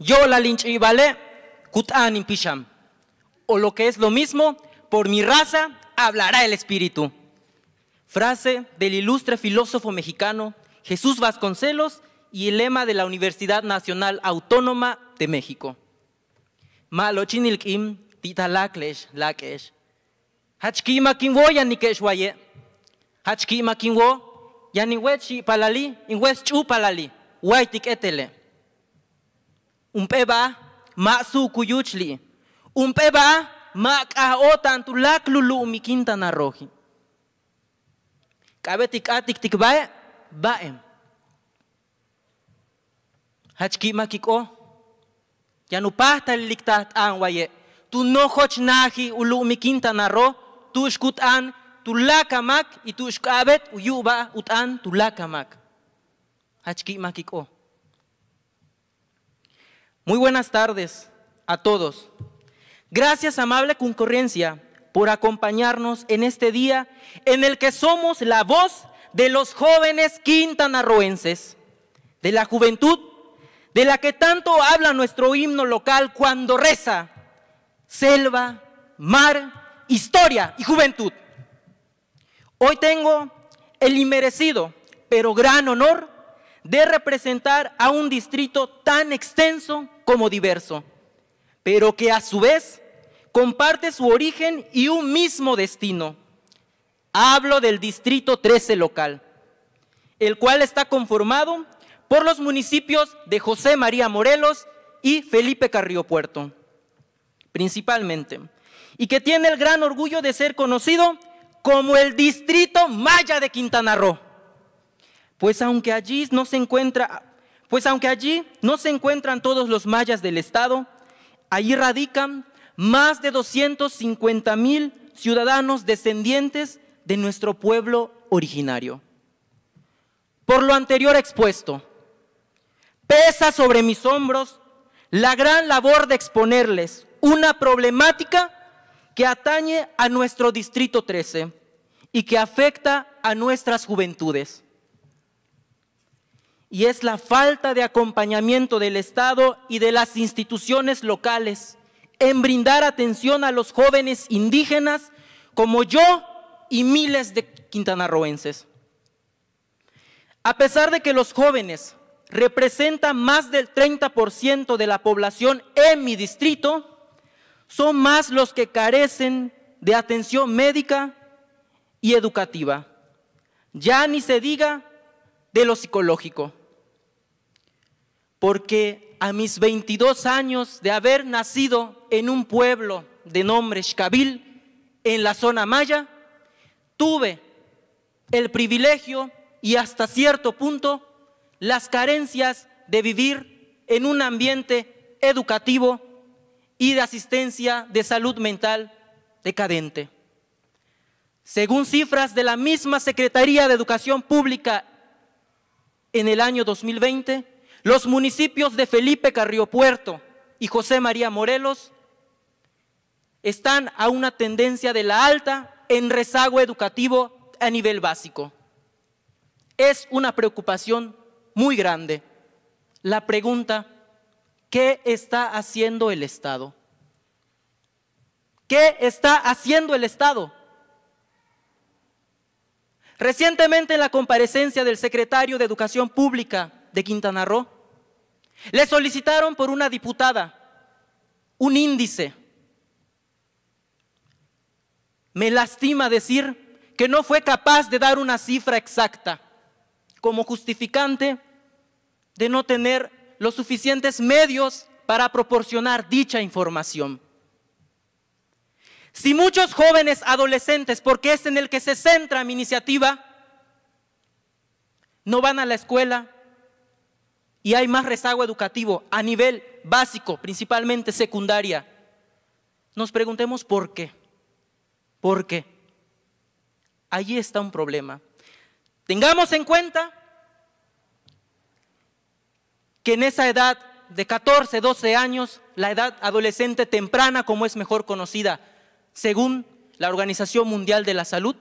Yo la y vale, kután impisham. O lo que es lo mismo, por mi raza hablará el Espíritu. Frase del ilustre filósofo mexicano Jesús Vasconcelos y el lema de la Universidad Nacional Autónoma de México. Malochinilkim titalakles lakesh. Hachkima kinwo yanikeshwaye. Hachkima kinwo yaniwechi palali, inwes palali. Huaytik etele. umpeba maksu kuyuchli umpeba makahotan tulak lulu umikinta narohi kabetik atik tik bae baem hachki makiko yanupahta liktat an waye tu no hoch nahi ulu umikinta narro tu skut an tulakamak itu skabet uyuba utan tulakamak hachki makiko Muy buenas tardes a todos. Gracias, amable concurrencia, por acompañarnos en este día en el que somos la voz de los jóvenes quintanarroenses, de la juventud, de la que tanto habla nuestro himno local cuando reza selva, mar, historia y juventud. Hoy tengo el inmerecido, pero gran honor de representar a un distrito tan extenso como diverso, pero que a su vez comparte su origen y un mismo destino. Hablo del Distrito 13 local, el cual está conformado por los municipios de José María Morelos y Felipe Carrillo Puerto, principalmente, y que tiene el gran orgullo de ser conocido como el Distrito Maya de Quintana Roo. Pues aunque allí no se encuentra pues aunque allí no se encuentran todos los mayas del Estado, allí radican más de 250 mil ciudadanos descendientes de nuestro pueblo originario. Por lo anterior expuesto, pesa sobre mis hombros la gran labor de exponerles una problemática que atañe a nuestro Distrito 13 y que afecta a nuestras juventudes y es la falta de acompañamiento del Estado y de las instituciones locales en brindar atención a los jóvenes indígenas como yo y miles de quintanarroenses. A pesar de que los jóvenes representan más del 30% de la población en mi distrito, son más los que carecen de atención médica y educativa, ya ni se diga de lo psicológico porque a mis 22 años de haber nacido en un pueblo de nombre Xcabil, en la zona maya, tuve el privilegio y hasta cierto punto las carencias de vivir en un ambiente educativo y de asistencia de salud mental decadente. Según cifras de la misma Secretaría de Educación Pública en el año 2020, los municipios de Felipe Carrillo Puerto y José María Morelos están a una tendencia de la alta en rezago educativo a nivel básico. Es una preocupación muy grande. La pregunta, ¿qué está haciendo el Estado? ¿Qué está haciendo el Estado? Recientemente en la comparecencia del secretario de Educación Pública, de Quintana Roo. Le solicitaron por una diputada un índice. Me lastima decir que no fue capaz de dar una cifra exacta como justificante de no tener los suficientes medios para proporcionar dicha información. Si muchos jóvenes adolescentes, porque es en el que se centra mi iniciativa, no van a la escuela, y hay más rezago educativo a nivel básico, principalmente secundaria. Nos preguntemos por qué. ¿Por qué? Allí está un problema. Tengamos en cuenta que en esa edad de 14, 12 años, la edad adolescente temprana, como es mejor conocida, según la Organización Mundial de la Salud,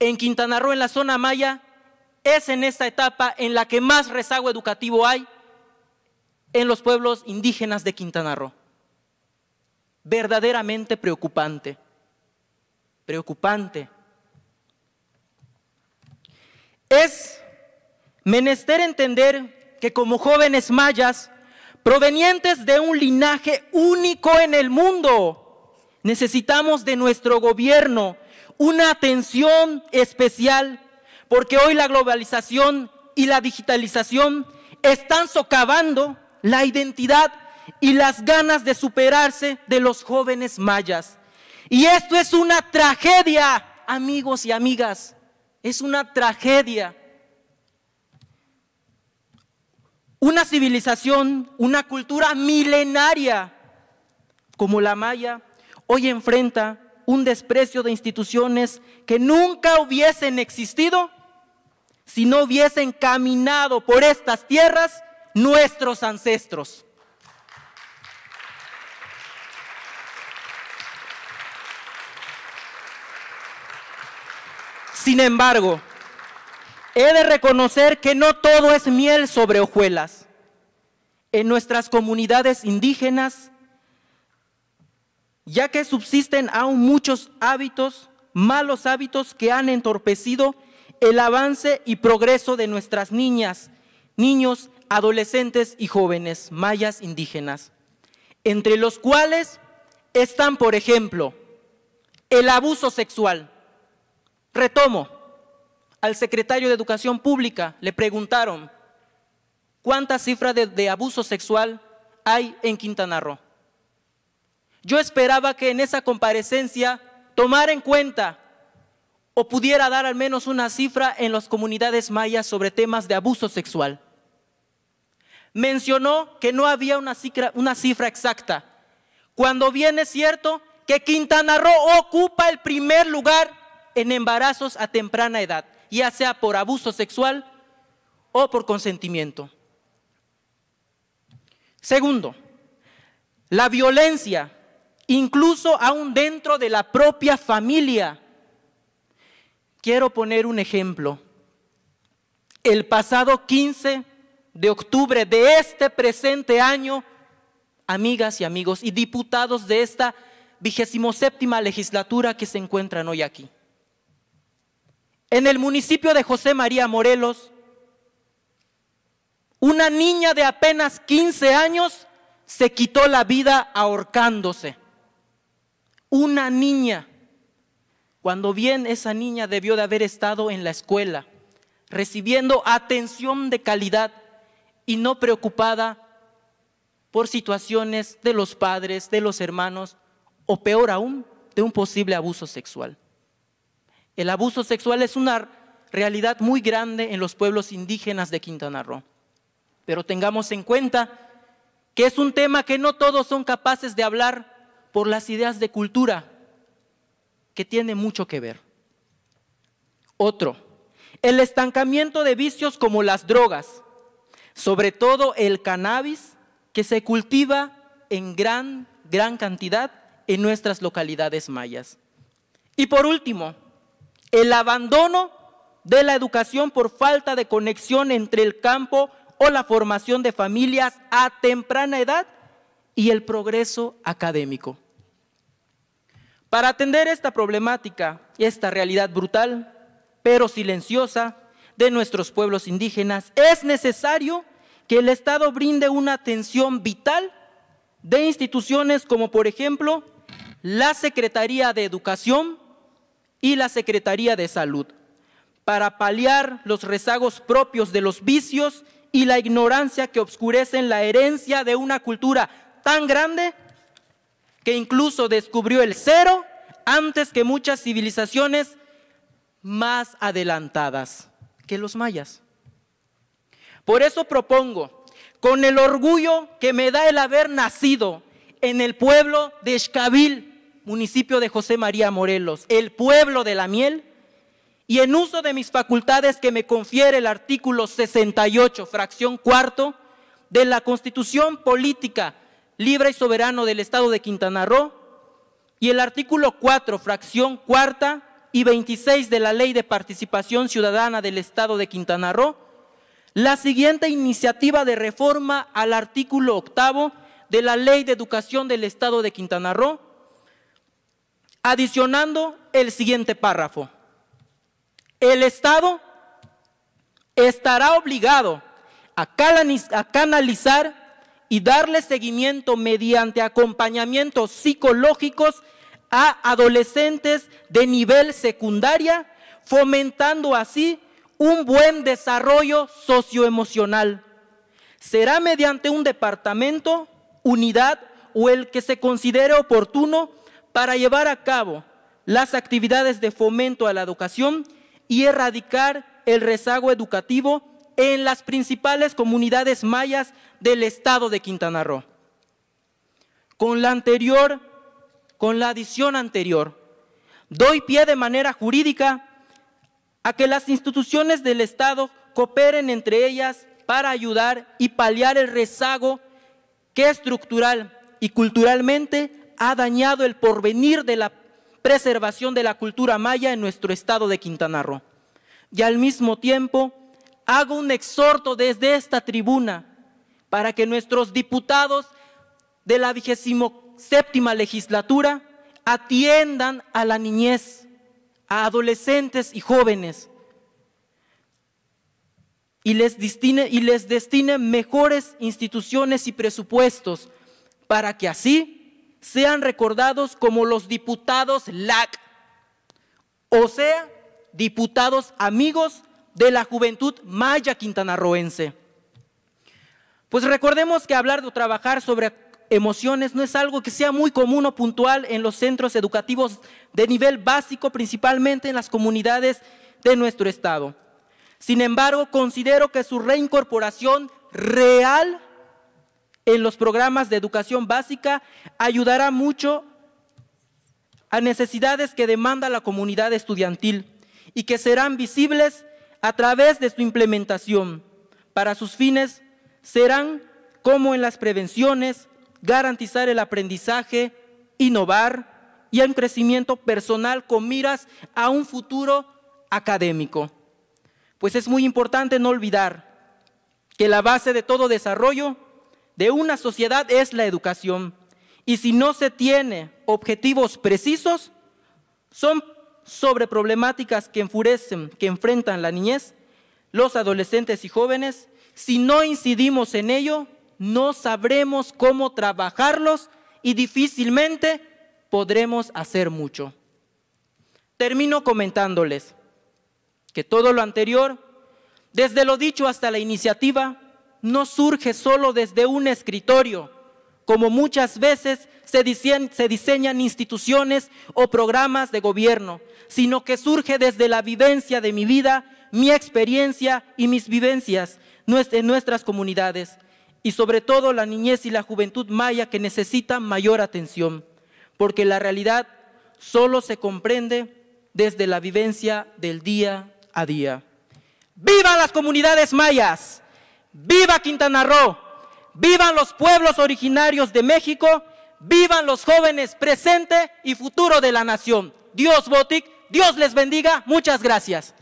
en Quintana Roo, en la zona Maya, es en esta etapa en la que más rezago educativo hay en los pueblos indígenas de Quintana Roo. Verdaderamente preocupante, preocupante. Es menester entender que como jóvenes mayas, provenientes de un linaje único en el mundo, necesitamos de nuestro gobierno una atención especial porque hoy la globalización y la digitalización están socavando la identidad y las ganas de superarse de los jóvenes mayas. Y esto es una tragedia, amigos y amigas, es una tragedia. Una civilización, una cultura milenaria como la maya, hoy enfrenta un desprecio de instituciones que nunca hubiesen existido si no hubiesen caminado por estas tierras nuestros ancestros. Sin embargo, he de reconocer que no todo es miel sobre hojuelas. En nuestras comunidades indígenas, ya que subsisten aún muchos hábitos, malos hábitos que han entorpecido el avance y progreso de nuestras niñas, niños, adolescentes y jóvenes mayas indígenas, entre los cuales están, por ejemplo, el abuso sexual. Retomo, al secretario de Educación Pública le preguntaron, ¿cuántas cifras de, de, abuso sexual hay en Quintana Roo? Yo esperaba que en esa comparecencia tomara en cuenta o pudiera dar al menos una cifra en las comunidades mayas sobre temas de abuso sexual. Mencionó que no había una cifra, exacta, cuando bien es cierto que Quintana Roo ocupa el primer lugar en embarazos a temprana edad, ya sea por abuso sexual o por consentimiento. Segundo, la violencia, incluso aún dentro de la propia familia. Quiero poner un ejemplo. El pasado 15 de octubre de este presente año, amigas y amigos y diputados de esta vigésimo séptima legislatura que se encuentran hoy aquí. En el municipio de José María Morelos, una niña de apenas 15 años se quitó la vida ahorcándose. Una niña cuando bien esa niña debió de haber estado en la escuela, recibiendo atención de calidad y no preocupada por situaciones de los padres, de los hermanos o peor aún, de un posible abuso sexual. El abuso sexual es una realidad muy grande en los pueblos indígenas de Quintana Roo. Pero tengamos en cuenta que es un tema que no todos son capaces de hablar por las ideas de cultura, que tiene mucho que ver. Otro, el estancamiento de vicios como las drogas, sobre todo el cannabis, que se cultiva en gran, gran cantidad en nuestras localidades mayas. Y por último, el abandono de la educación por falta de conexión entre el campo o la formación de familias a temprana edad y el progreso académico. Para atender esta problemática, esta realidad brutal, pero silenciosa, de nuestros pueblos indígenas, es necesario que el Estado brinde una atención vital de instituciones como, por ejemplo, la Secretaría de Educación y la Secretaría de Salud, para paliar los rezagos propios de los vicios y la ignorancia que obscurecen la herencia de una cultura tan grande que incluso descubrió el cero antes que muchas civilizaciones más adelantadas que los mayas. Por eso propongo, con el orgullo que me da el haber nacido en el pueblo de Escabil, municipio de José María Morelos, el pueblo de la miel, y en uso de mis facultades que me confiere el artículo 68, fracción cuarto, de la Constitución Política libre y soberano del Estado de Quintana Roo, y el artículo 4, fracción cuarta y 26 de la Ley de Participación Ciudadana del Estado de Quintana Roo, la siguiente iniciativa de reforma al artículo octavo de la Ley de Educación del Estado de Quintana Roo, adicionando el siguiente párrafo. El Estado estará obligado a canalizar y darle seguimiento mediante acompañamientos psicológicos a adolescentes de nivel secundaria, fomentando así un buen desarrollo socioemocional. Será mediante un departamento, unidad o el que se considere oportuno para llevar a cabo las actividades de fomento a la educación y erradicar el rezago educativo en las principales comunidades mayas del estado de Quintana Roo. Con la anterior, con la adición anterior, doy pie de manera jurídica a que las instituciones del Estado cooperen entre ellas para ayudar y paliar el rezago que estructural y culturalmente ha dañado el porvenir de la preservación de la cultura maya en nuestro estado de Quintana Roo. Y al mismo tiempo, hago un exhorto desde esta tribuna para que nuestros diputados de la vigésimo séptima legislatura atiendan a la niñez, a adolescentes y jóvenes, y les, destine, destinen mejores instituciones y presupuestos, para que así sean recordados como los diputados LAC, o sea, diputados amigos de la juventud maya quintanarroense. Pues recordemos que hablar o trabajar sobre emociones no es algo que sea muy común o puntual en los centros educativos de nivel básico, principalmente en las comunidades de nuestro estado. Sin embargo, considero que su reincorporación real en los programas de educación básica ayudará mucho a necesidades que demanda la comunidad estudiantil y que serán visibles a través de su implementación para sus fines serán, como en las prevenciones, garantizar el aprendizaje, innovar y un crecimiento personal con miras a un futuro académico. Pues es muy importante no olvidar que la base de todo desarrollo de una sociedad es la educación. Y si no se tiene objetivos precisos, son sobre problemáticas que enfurecen, que enfrentan la niñez, los adolescentes y jóvenes, si no incidimos en ello, no sabremos cómo trabajarlos y difícilmente podremos hacer mucho. Termino comentándoles que todo lo anterior, desde lo dicho hasta la iniciativa, no surge solo desde un escritorio, como muchas veces se, diseñan instituciones o programas de gobierno, sino que surge desde la vivencia de mi vida, mi experiencia y mis vivencias en nuestras comunidades, y sobre todo la niñez y la juventud maya que necesitan mayor atención, porque la realidad solo se comprende desde la vivencia del día a día. ¡Viva las comunidades mayas! ¡Viva Quintana Roo! Vivan los pueblos originarios de México, vivan los jóvenes presente y futuro de la nación. Dios Botic, Dios les bendiga, muchas gracias.